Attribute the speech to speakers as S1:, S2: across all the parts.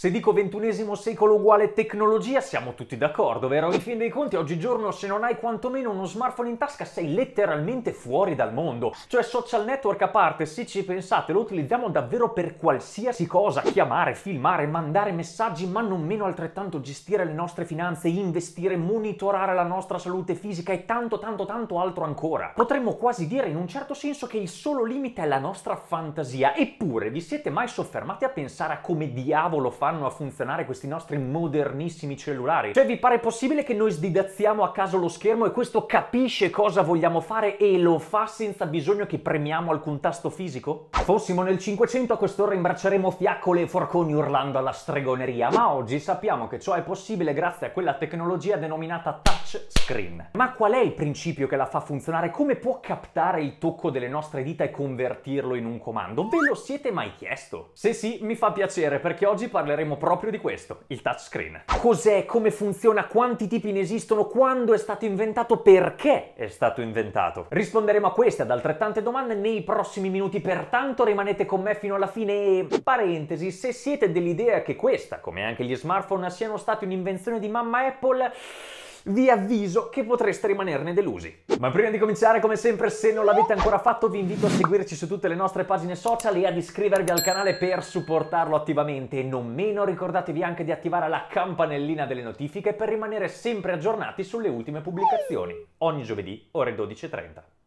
S1: Se dico ventunesimo secolo uguale tecnologia, siamo tutti d'accordo, vero? In fin dei conti, oggigiorno, se non hai quantomeno uno smartphone in tasca, sei letteralmente fuori dal mondo. Cioè, social network a parte, se ci pensate, lo utilizziamo davvero per qualsiasi cosa. Chiamare, filmare, mandare messaggi, ma non meno altrettanto gestire le nostre finanze, investire, monitorare la nostra salute fisica e tanto, tanto, tanto altro ancora. Potremmo quasi dire, in un certo senso, che il solo limite è la nostra fantasia. Eppure, vi siete mai soffermati a pensare a come diavolo fare fanno a funzionare questi nostri modernissimi cellulari. Cioè vi pare possibile che noi sdidazziamo a caso lo schermo e questo capisce cosa vogliamo fare e lo fa senza bisogno che premiamo alcun tasto fisico? Fossimo nel 500 a quest'ora imbracceremo fiaccole e forconi urlando alla stregoneria, ma oggi sappiamo che ciò è possibile grazie a quella tecnologia denominata touch screen. Ma qual è il principio che la fa funzionare? Come può captare il tocco delle nostre dita e convertirlo in un comando? Ve lo siete mai chiesto? Se sì, mi fa piacere perché oggi parleremo parleremo proprio di questo, il touchscreen. Cos'è, come funziona, quanti tipi ne esistono, quando è stato inventato, perché è stato inventato? Risponderemo a queste e ad altrettante domande nei prossimi minuti, pertanto rimanete con me fino alla fine e... parentesi, se siete dell'idea che questa, come anche gli smartphone, siano stati un'invenzione di mamma Apple vi avviso che potreste rimanerne delusi. Ma prima di cominciare, come sempre, se non l'avete ancora fatto, vi invito a seguirci su tutte le nostre pagine social e ad iscrivervi al canale per supportarlo attivamente. E non meno ricordatevi anche di attivare la campanellina delle notifiche per rimanere sempre aggiornati sulle ultime pubblicazioni, ogni giovedì ore 12.30.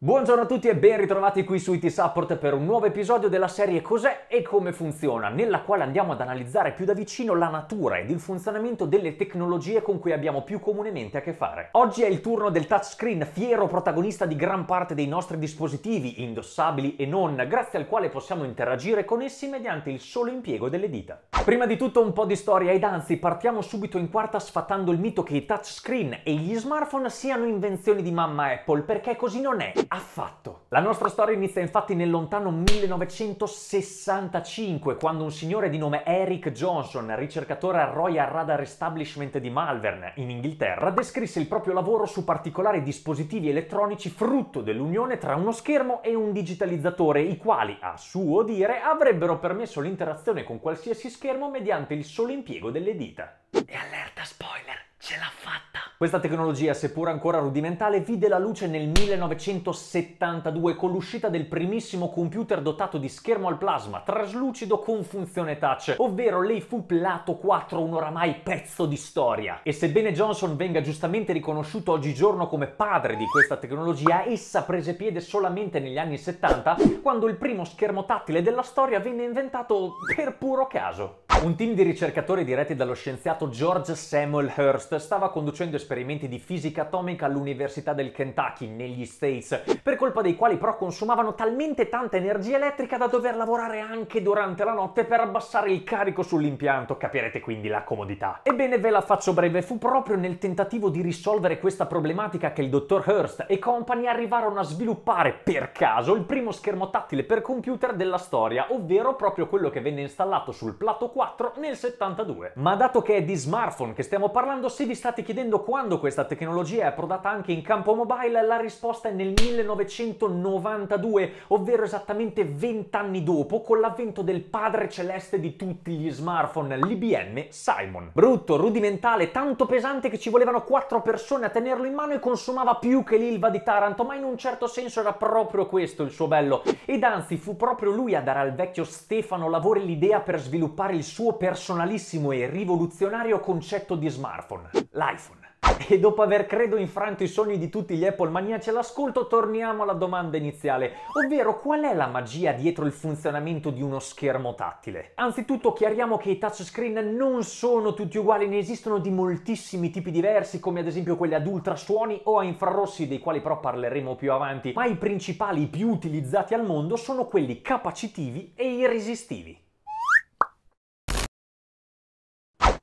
S1: Buongiorno a tutti e ben ritrovati qui su IT Support per un nuovo episodio della serie Cos'è e come funziona, nella quale andiamo ad analizzare più da vicino la natura ed il funzionamento delle tecnologie con cui abbiamo più comunemente a che fare. Oggi è il turno del touchscreen, fiero protagonista di gran parte dei nostri dispositivi, indossabili e non, grazie al quale possiamo interagire con essi mediante il solo impiego delle dita. Prima di tutto un po' di storia ed anzi partiamo subito in quarta sfatando il mito che i touchscreen e gli smartphone siano invenzioni di mamma Apple, perché così non è affatto. La nostra storia inizia infatti nel lontano 1965, quando un signore di nome Eric Johnson, ricercatore al Royal Radar Establishment di Malvern, in Inghilterra, descrisse il proprio lavoro su particolari dispositivi elettronici frutto dell'unione tra uno schermo e un digitalizzatore, i quali, a suo dire, avrebbero permesso l'interazione con qualsiasi schermo mediante il solo impiego delle dita. E allerta spoiler, ce l'ha fatta! Questa tecnologia, seppur ancora rudimentale, vide la luce nel 1972 con l'uscita del primissimo computer dotato di schermo al plasma, traslucido con funzione touch, ovvero l'EFUP Lato 4, un oramai pezzo di storia. E sebbene Johnson venga giustamente riconosciuto oggigiorno come padre di questa tecnologia, essa prese piede solamente negli anni 70, quando il primo schermo tattile della storia venne inventato per puro caso. Un team di ricercatori diretti dallo scienziato George Samuel Hurst stava conducendo esperimenti di fisica atomica all'Università del Kentucky, negli States, per colpa dei quali però consumavano talmente tanta energia elettrica da dover lavorare anche durante la notte per abbassare il carico sull'impianto, capirete quindi la comodità. Ebbene ve la faccio breve, fu proprio nel tentativo di risolvere questa problematica che il dottor Hurst e compagni arrivarono a sviluppare, per caso, il primo schermo tattile per computer della storia, ovvero proprio quello che venne installato sul plato 4 4 nel 72. Ma dato che è di smartphone che stiamo parlando, se vi state chiedendo quando questa tecnologia è approdata anche in campo mobile, la risposta è nel 1992, ovvero esattamente 20 anni dopo, con l'avvento del padre celeste di tutti gli smartphone, l'IBM Simon. Brutto, rudimentale, tanto pesante che ci volevano 4 persone a tenerlo in mano e consumava più che l'Ilva di Taranto, ma in un certo senso era proprio questo il suo bello. Ed anzi, fu proprio lui a dare al vecchio Stefano Lavori l'idea per sviluppare il suo suo personalissimo e rivoluzionario concetto di smartphone, l'iPhone. E dopo aver credo infranto i sogni di tutti gli Apple maniaci all'ascolto, torniamo alla domanda iniziale, ovvero qual è la magia dietro il funzionamento di uno schermo tattile? Anzitutto chiariamo che i touchscreen non sono tutti uguali, ne esistono di moltissimi tipi diversi, come ad esempio quelli ad ultrasuoni o a infrarossi, dei quali però parleremo più avanti, ma i principali più utilizzati al mondo sono quelli capacitivi e irresistivi.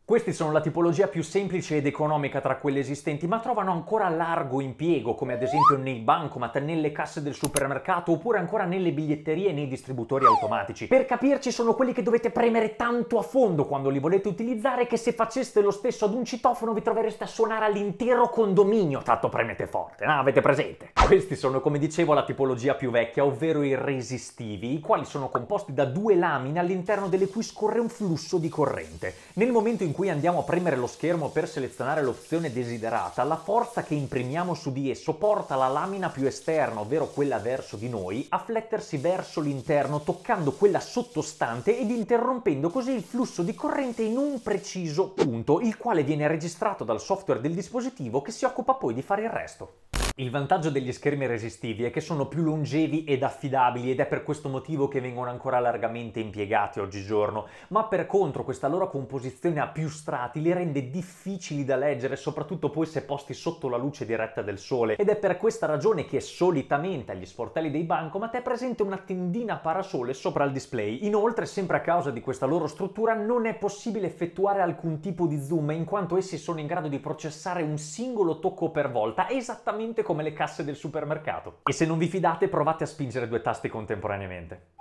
S1: Questi sono la tipologia più semplice ed economica tra quelle esistenti, ma trovano ancora largo impiego, come ad esempio nei bancomat, nelle casse del supermercato, oppure ancora nelle biglietterie e nei distributori automatici. Per capirci sono quelli che dovete premere tanto a fondo quando li volete utilizzare che se faceste lo stesso ad un citofono vi trovereste a suonare all'intero condominio, tanto premete forte, no? Ah, avete presente? Questi sono, come dicevo, la tipologia più vecchia, ovvero i resistivi, i quali sono composti da due lamine all'interno delle cui scorre un flusso di corrente. Nel momento in cui cui andiamo a premere lo schermo per selezionare l'opzione desiderata, la forza che imprimiamo su di esso porta la lamina più esterna, ovvero quella verso di noi, a flettersi verso l'interno, toccando quella sottostante ed interrompendo così il flusso di corrente in un preciso punto, il quale viene registrato dal software del dispositivo che si occupa poi di fare il resto. Il vantaggio degli schermi resistivi è che sono più longevi ed affidabili ed è per questo motivo che vengono ancora largamente impiegati oggigiorno, ma per contro questa loro composizione a più strati li rende difficili da leggere, soprattutto poi se posti sotto la luce diretta del sole ed è per questa ragione che solitamente agli sportelli dei bancomat è presente una tendina parasole sopra il display. Inoltre, sempre a causa di questa loro struttura, non è possibile effettuare alcun tipo di zoom in quanto essi sono in grado di processare un singolo tocco per volta, esattamente come le casse del supermercato. E se non vi fidate provate a spingere due tasti contemporaneamente.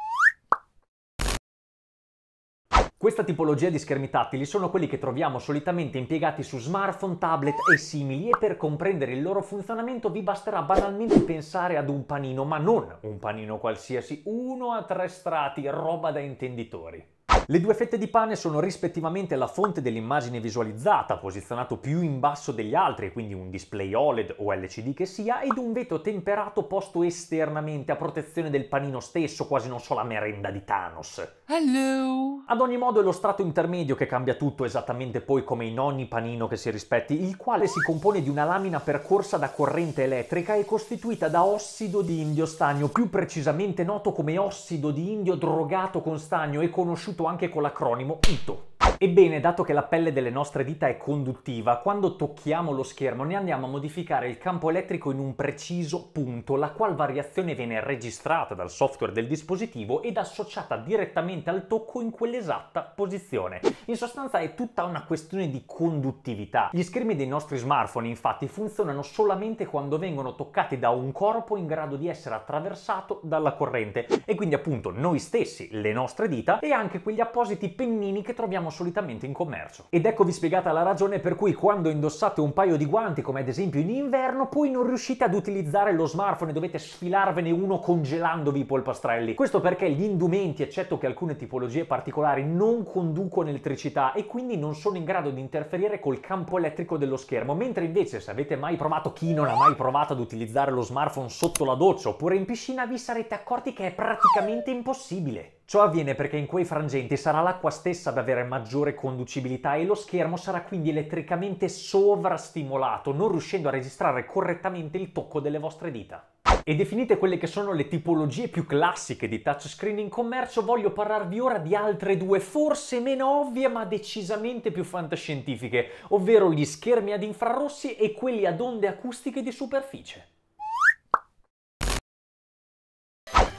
S1: Questa tipologia di schermi tattili sono quelli che troviamo solitamente impiegati su smartphone, tablet e simili e per comprendere il loro funzionamento vi basterà banalmente pensare ad un panino, ma non un panino qualsiasi, uno a tre strati, roba da intenditori. Le due fette di pane sono rispettivamente la fonte dell'immagine visualizzata, posizionato più in basso degli altri, quindi un display OLED o LCD che sia, ed un vetro temperato posto esternamente a protezione del panino stesso, quasi non so la merenda di Thanos. Hello! Ad ogni modo è lo strato intermedio che cambia tutto esattamente poi come in ogni panino che si rispetti, il quale si compone di una lamina percorsa da corrente elettrica e costituita da ossido di indio stagno, più precisamente noto come ossido di indio drogato con stagno e conosciuto anche anche con l'acronimo ITO. Ebbene, dato che la pelle delle nostre dita è conduttiva, quando tocchiamo lo schermo ne andiamo a modificare il campo elettrico in un preciso punto, la qual variazione viene registrata dal software del dispositivo ed associata direttamente al tocco in quell'esatta posizione. In sostanza è tutta una questione di conduttività. Gli schermi dei nostri smartphone infatti funzionano solamente quando vengono toccati da un corpo in grado di essere attraversato dalla corrente e quindi appunto noi stessi, le nostre dita e anche quegli appositi pennini che troviamo sul solitamente in commercio. Ed eccovi spiegata la ragione per cui quando indossate un paio di guanti, come ad esempio in inverno, poi non riuscite ad utilizzare lo smartphone e dovete sfilarvene uno congelandovi i polpastrelli. Questo perché gli indumenti, eccetto che alcune tipologie particolari, non conducono elettricità e quindi non sono in grado di interferire col campo elettrico dello schermo, mentre invece se avete mai provato, chi non ha mai provato ad utilizzare lo smartphone sotto la doccia oppure in piscina, vi sarete accorti che è praticamente impossibile. Ciò avviene perché in quei frangenti sarà l'acqua stessa ad avere maggiore conducibilità e lo schermo sarà quindi elettricamente sovrastimolato, non riuscendo a registrare correttamente il tocco delle vostre dita. E definite quelle che sono le tipologie più classiche di touchscreen in commercio, voglio parlarvi ora di altre due, forse meno ovvie ma decisamente più fantascientifiche, ovvero gli schermi ad infrarossi e quelli ad onde acustiche di superficie.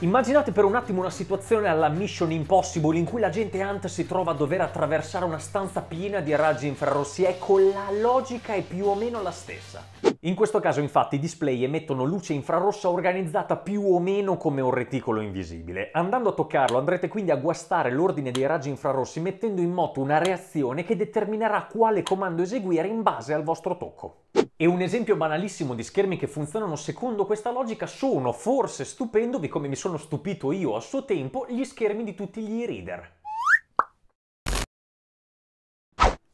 S1: Immaginate per un attimo una situazione alla Mission Impossible in cui l'agente Hunt si trova a dover attraversare una stanza piena di raggi infrarossi, ecco la logica è più o meno la stessa. In questo caso infatti i display emettono luce infrarossa organizzata più o meno come un reticolo invisibile. Andando a toccarlo andrete quindi a guastare l'ordine dei raggi infrarossi mettendo in moto una reazione che determinerà quale comando eseguire in base al vostro tocco. E un esempio banalissimo di schermi che funzionano secondo questa logica sono, forse stupendovi come mi sono stupito io a suo tempo, gli schermi di tutti gli e-reader.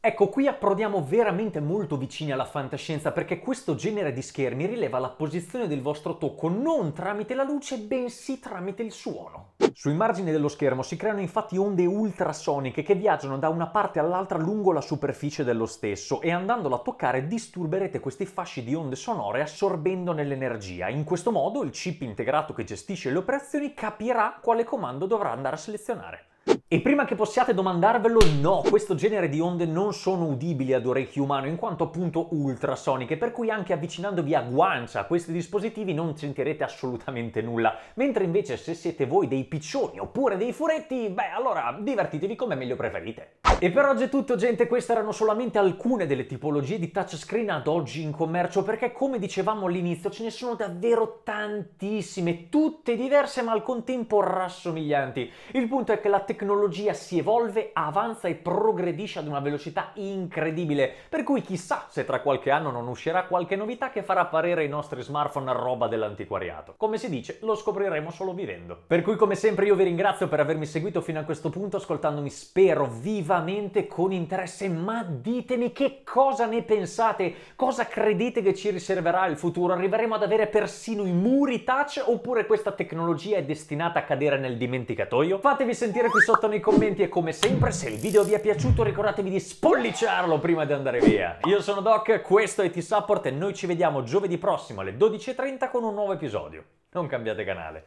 S1: Ecco, qui approdiamo veramente molto vicini alla fantascienza perché questo genere di schermi rileva la posizione del vostro tocco non tramite la luce, bensì tramite il suono. Sui margini dello schermo si creano infatti onde ultrasoniche che viaggiano da una parte all'altra lungo la superficie dello stesso e andandolo a toccare disturberete questi fasci di onde sonore assorbendone l'energia. In questo modo il chip integrato che gestisce le operazioni capirà quale comando dovrà andare a selezionare. E prima che possiate domandarvelo, no, questo genere di onde non sono udibili ad orecchio umano in quanto appunto ultrasoniche, per cui anche avvicinandovi a guancia a questi dispositivi non sentirete assolutamente nulla. Mentre invece se siete voi dei piccioni oppure dei furetti, beh allora divertitevi come meglio preferite. E per oggi è tutto gente, queste erano solamente alcune delle tipologie di touchscreen ad oggi in commercio perché come dicevamo all'inizio ce ne sono davvero tantissime, tutte diverse ma al contempo rassomiglianti. Il punto è che la tecnologia si evolve, avanza e progredisce ad una velocità incredibile, per cui chissà se tra qualche anno non uscirà qualche novità che farà apparire i nostri smartphone roba dell'antiquariato. Come si dice, lo scopriremo solo vivendo. Per cui come sempre io vi ringrazio per avermi seguito fino a questo punto ascoltandomi spero vivamente veramente con interesse, ma ditemi che cosa ne pensate, cosa credete che ci riserverà il futuro? Arriveremo ad avere persino i muri touch oppure questa tecnologia è destinata a cadere nel dimenticatoio? Fatevi sentire qui sotto nei commenti e come sempre se il video vi è piaciuto ricordatevi di spolliciarlo prima di andare via. Io sono Doc, questo è T-Support e noi ci vediamo giovedì prossimo alle 12.30 con un nuovo episodio. Non cambiate canale.